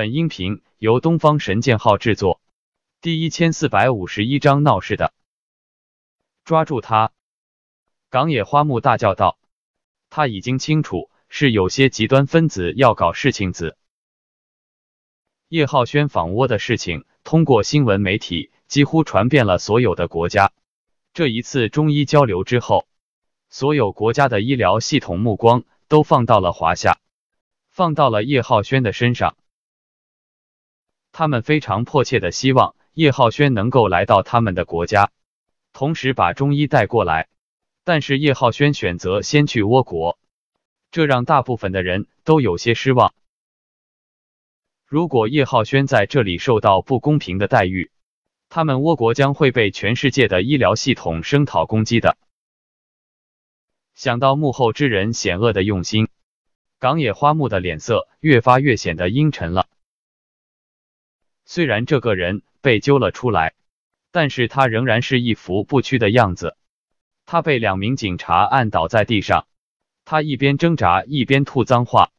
本音频由东方神剑号制作，第一千四百五十一章闹事的，抓住他！港野花木大叫道：“他已经清楚，是有些极端分子要搞事情。”子叶浩轩访窝的事情，通过新闻媒体几乎传遍了所有的国家。这一次中医交流之后，所有国家的医疗系统目光都放到了华夏，放到了叶浩轩的身上。他们非常迫切的希望叶浩轩能够来到他们的国家，同时把中医带过来。但是叶浩轩选择先去倭国，这让大部分的人都有些失望。如果叶浩轩在这里受到不公平的待遇，他们倭国将会被全世界的医疗系统声讨攻击的。想到幕后之人险恶的用心，港野花木的脸色越发越显得阴沉了。虽然这个人被揪了出来，但是他仍然是一副不屈的样子。他被两名警察按倒在地上，他一边挣扎一边吐脏话。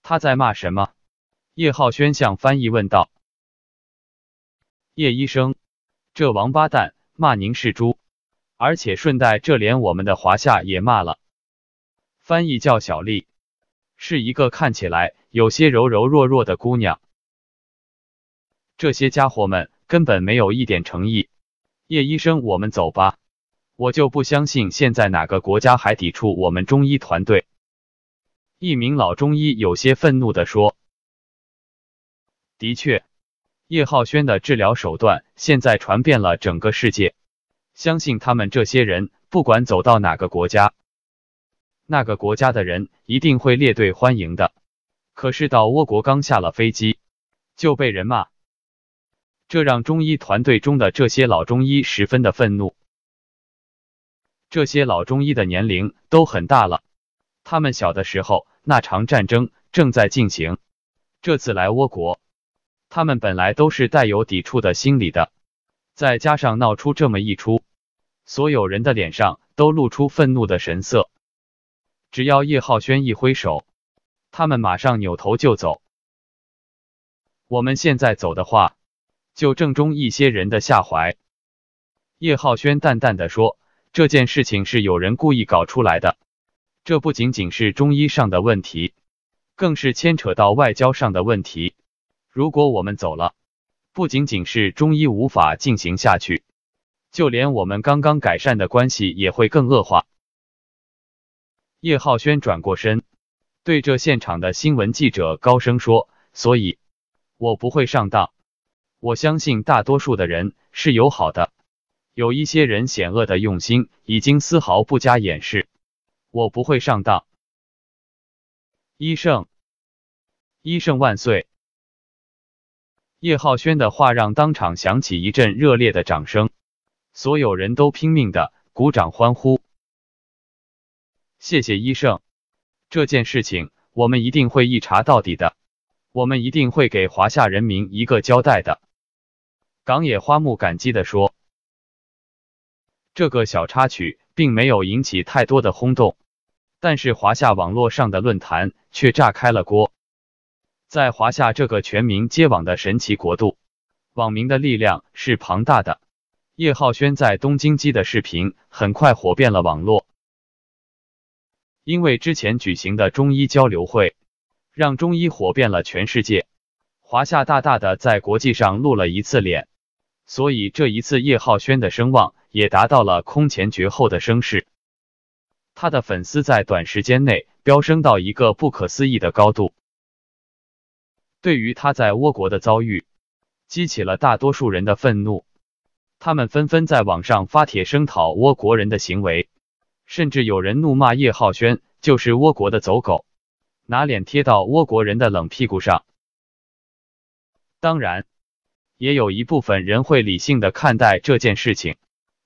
他在骂什么？叶浩轩向翻译问道。叶医生，这王八蛋骂您是猪，而且顺带这连我们的华夏也骂了。翻译叫小丽，是一个看起来有些柔柔弱弱的姑娘。这些家伙们根本没有一点诚意。叶医生，我们走吧。我就不相信现在哪个国家还抵触我们中医团队。一名老中医有些愤怒的说：“的确，叶浩轩的治疗手段现在传遍了整个世界，相信他们这些人不管走到哪个国家，那个国家的人一定会列队欢迎的。可是到倭国刚下了飞机，就被人骂。”这让中医团队中的这些老中医十分的愤怒。这些老中医的年龄都很大了，他们小的时候那场战争正在进行，这次来倭国，他们本来都是带有抵触的心理的。再加上闹出这么一出，所有人的脸上都露出愤怒的神色。只要叶浩轩一挥手，他们马上扭头就走。我们现在走的话。就正中一些人的下怀，叶浩轩淡淡的说：“这件事情是有人故意搞出来的，这不仅仅是中医上的问题，更是牵扯到外交上的问题。如果我们走了，不仅仅是中医无法进行下去，就连我们刚刚改善的关系也会更恶化。”叶浩轩转过身，对着现场的新闻记者高声说：“所以，我不会上当。”我相信大多数的人是友好的，有一些人险恶的用心已经丝毫不加掩饰，我不会上当。医圣，医圣万岁！叶浩轩的话让当场响起一阵热烈的掌声，所有人都拼命的鼓掌欢呼。谢谢医圣，这件事情我们一定会一查到底的。我们一定会给华夏人民一个交代的。”港野花木感激的说。这个小插曲并没有引起太多的轰动，但是华夏网络上的论坛却炸开了锅。在华夏这个全民皆网的神奇国度，网民的力量是庞大的。叶浩轩在东京机的视频很快火遍了网络，因为之前举行的中医交流会。让中医火遍了全世界，华夏大大的在国际上露了一次脸，所以这一次叶浩轩的声望也达到了空前绝后的声势，他的粉丝在短时间内飙升到一个不可思议的高度。对于他在倭国的遭遇，激起了大多数人的愤怒，他们纷纷在网上发帖声讨倭国人的行为，甚至有人怒骂叶浩轩就是倭国的走狗。拿脸贴到倭国人的冷屁股上，当然，也有一部分人会理性的看待这件事情。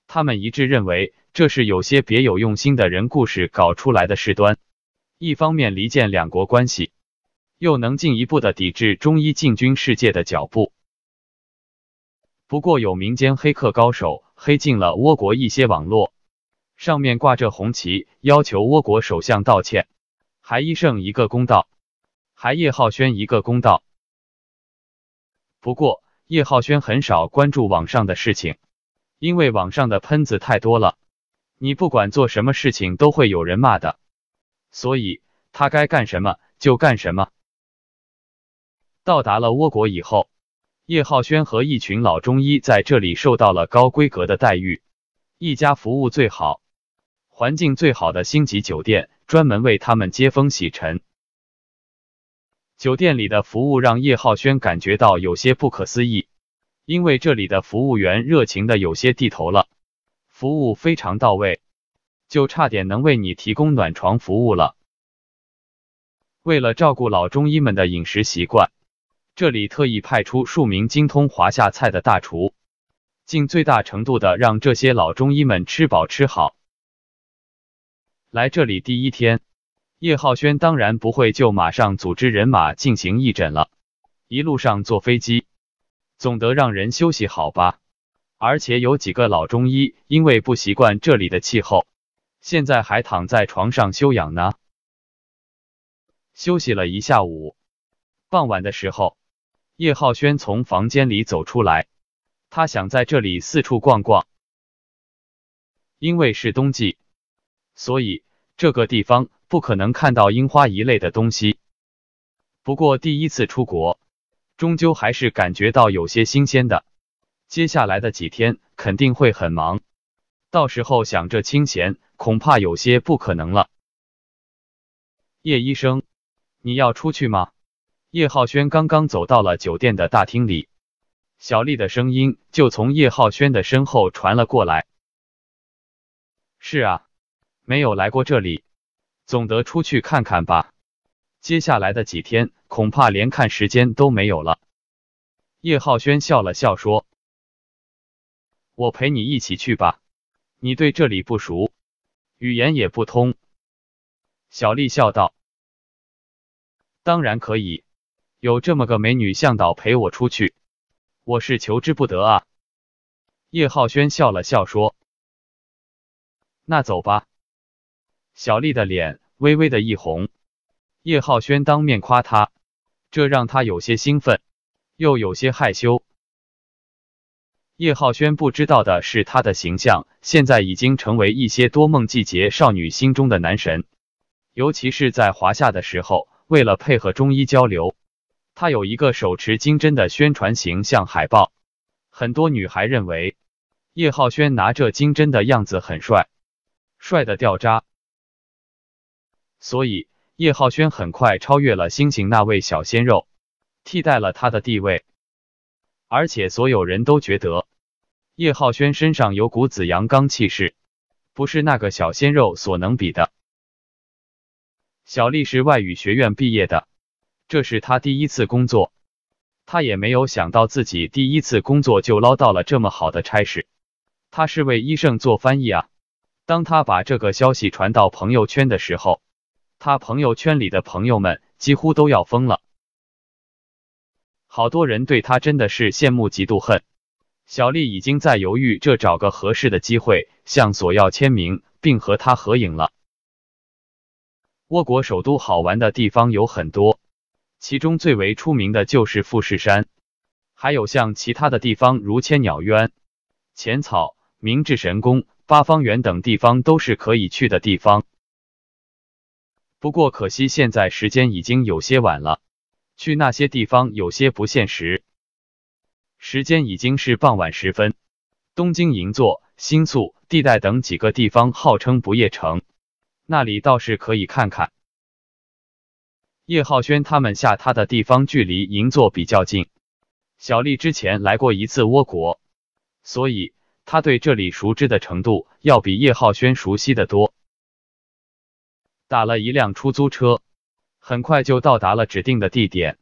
他们一致认为，这是有些别有用心的人故事搞出来的事端，一方面离间两国关系，又能进一步的抵制中医进军世界的脚步。不过，有民间黑客高手黑进了倭国一些网络，上面挂着红旗，要求倭国首相道歉。还医圣一个公道，还叶浩轩一个公道。不过叶浩轩很少关注网上的事情，因为网上的喷子太多了，你不管做什么事情都会有人骂的，所以他该干什么就干什么。到达了倭国以后，叶浩轩和一群老中医在这里受到了高规格的待遇，一家服务最好。环境最好的星级酒店，专门为他们接风洗尘。酒店里的服务让叶浩轩感觉到有些不可思议，因为这里的服务员热情的有些地头了，服务非常到位，就差点能为你提供暖床服务了。为了照顾老中医们的饮食习惯，这里特意派出数名精通华夏菜的大厨，尽最大程度的让这些老中医们吃饱吃好。来这里第一天，叶浩轩当然不会就马上组织人马进行义诊了。一路上坐飞机，总得让人休息好吧？而且有几个老中医因为不习惯这里的气候，现在还躺在床上休养呢。休息了一下午，傍晚的时候，叶浩轩从房间里走出来，他想在这里四处逛逛，因为是冬季。所以这个地方不可能看到樱花一类的东西。不过第一次出国，终究还是感觉到有些新鲜的。接下来的几天肯定会很忙，到时候想着清闲恐怕有些不可能了。叶医生，你要出去吗？叶浩轩刚刚走到了酒店的大厅里，小丽的声音就从叶浩轩的身后传了过来。是啊。没有来过这里，总得出去看看吧。接下来的几天恐怕连看时间都没有了。叶浩轩笑了笑说：“我陪你一起去吧，你对这里不熟，语言也不通。”小丽笑道：“当然可以，有这么个美女向导陪我出去，我是求之不得啊。”叶浩轩笑了笑说：“那走吧。”小丽的脸微微的一红，叶浩轩当面夸她，这让她有些兴奋，又有些害羞。叶浩轩不知道的是，他的形象现在已经成为一些多梦季节少女心中的男神，尤其是在华夏的时候，为了配合中医交流，他有一个手持金针的宣传形象海报，很多女孩认为叶浩轩拿着金针的样子很帅，帅的掉渣。所以叶浩轩很快超越了星星那位小鲜肉，替代了他的地位。而且所有人都觉得叶浩轩身上有股子阳刚气势，不是那个小鲜肉所能比的。小丽是外语学院毕业的，这是他第一次工作，他也没有想到自己第一次工作就捞到了这么好的差事。他是为医生做翻译啊。当他把这个消息传到朋友圈的时候。他朋友圈里的朋友们几乎都要疯了，好多人对他真的是羡慕嫉妒恨。小丽已经在犹豫，这找个合适的机会向索要签名，并和他合影了。倭国首都好玩的地方有很多，其中最为出名的就是富士山，还有像其他的地方如千鸟渊、浅草、明治神宫、八方园等地方都是可以去的地方。不过可惜，现在时间已经有些晚了，去那些地方有些不现实。时间已经是傍晚时分，东京银座、新宿地带等几个地方号称不夜城，那里倒是可以看看。叶浩轩他们下榻的地方距离银座比较近，小丽之前来过一次倭国，所以他对这里熟知的程度要比叶浩轩熟悉的多。打了一辆出租车，很快就到达了指定的地点。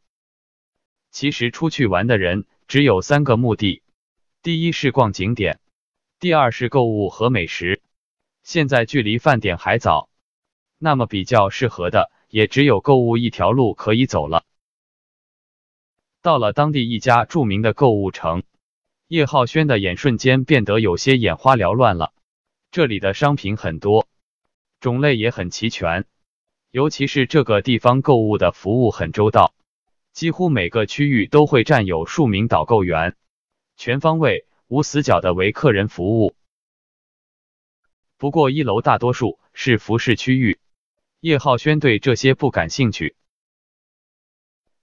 其实出去玩的人只有三个目的：第一是逛景点，第二是购物和美食。现在距离饭点还早，那么比较适合的也只有购物一条路可以走了。到了当地一家著名的购物城，叶浩轩的眼瞬间变得有些眼花缭乱了。这里的商品很多。种类也很齐全，尤其是这个地方购物的服务很周到，几乎每个区域都会占有数名导购员，全方位无死角的为客人服务。不过一楼大多数是服饰区域，叶浩轩对这些不感兴趣。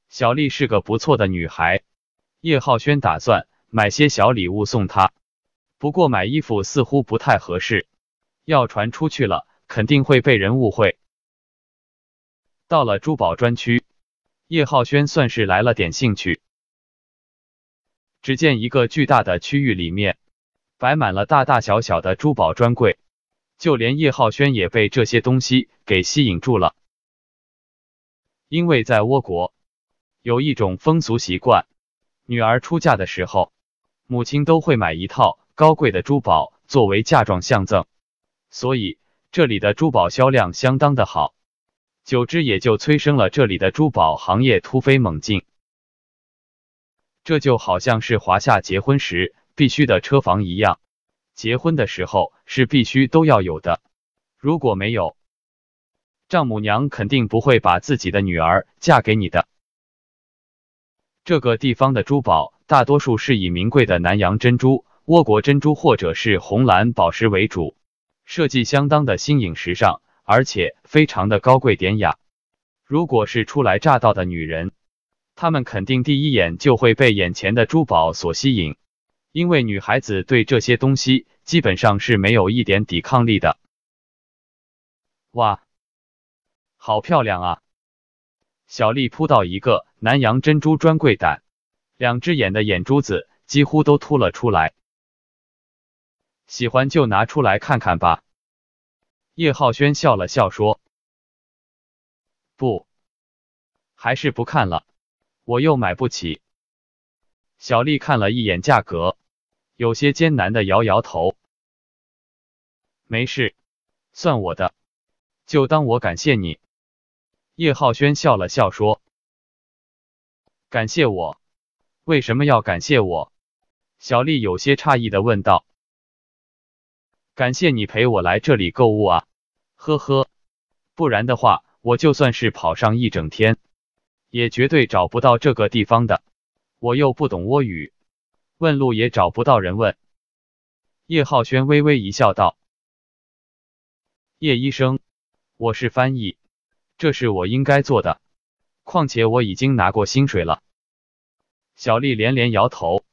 小丽是个不错的女孩，叶浩轩打算买些小礼物送她，不过买衣服似乎不太合适，要传出去了。肯定会被人误会。到了珠宝专区，叶浩轩算是来了点兴趣。只见一个巨大的区域里面摆满了大大小小的珠宝专柜，就连叶浩轩也被这些东西给吸引住了。因为在倭国有一种风俗习惯，女儿出嫁的时候，母亲都会买一套高贵的珠宝作为嫁妆相赠，所以。这里的珠宝销量相当的好，久之也就催生了这里的珠宝行业突飞猛进。这就好像是华夏结婚时必须的车房一样，结婚的时候是必须都要有的，如果没有，丈母娘肯定不会把自己的女儿嫁给你的。这个地方的珠宝大多数是以名贵的南洋珍珠、倭国珍珠或者是红蓝宝石为主。设计相当的新颖、时尚，而且非常的高贵典雅。如果是初来乍到的女人，她们肯定第一眼就会被眼前的珠宝所吸引，因为女孩子对这些东西基本上是没有一点抵抗力的。哇，好漂亮啊！小丽扑到一个南洋珍珠专柜胆，两只眼的眼珠子几乎都凸了出来。喜欢就拿出来看看吧。叶浩轩笑了笑说：“不，还是不看了，我又买不起。”小丽看了一眼价格，有些艰难的摇摇头：“没事，算我的，就当我感谢你。”叶浩轩笑了笑说：“感谢我？为什么要感谢我？”小丽有些诧异的问道。感谢你陪我来这里购物啊，呵呵，不然的话，我就算是跑上一整天，也绝对找不到这个地方的。我又不懂窝语，问路也找不到人问。叶浩轩微微一笑，道：“叶医生，我是翻译，这是我应该做的。况且我已经拿过薪水了。”小丽连连摇头。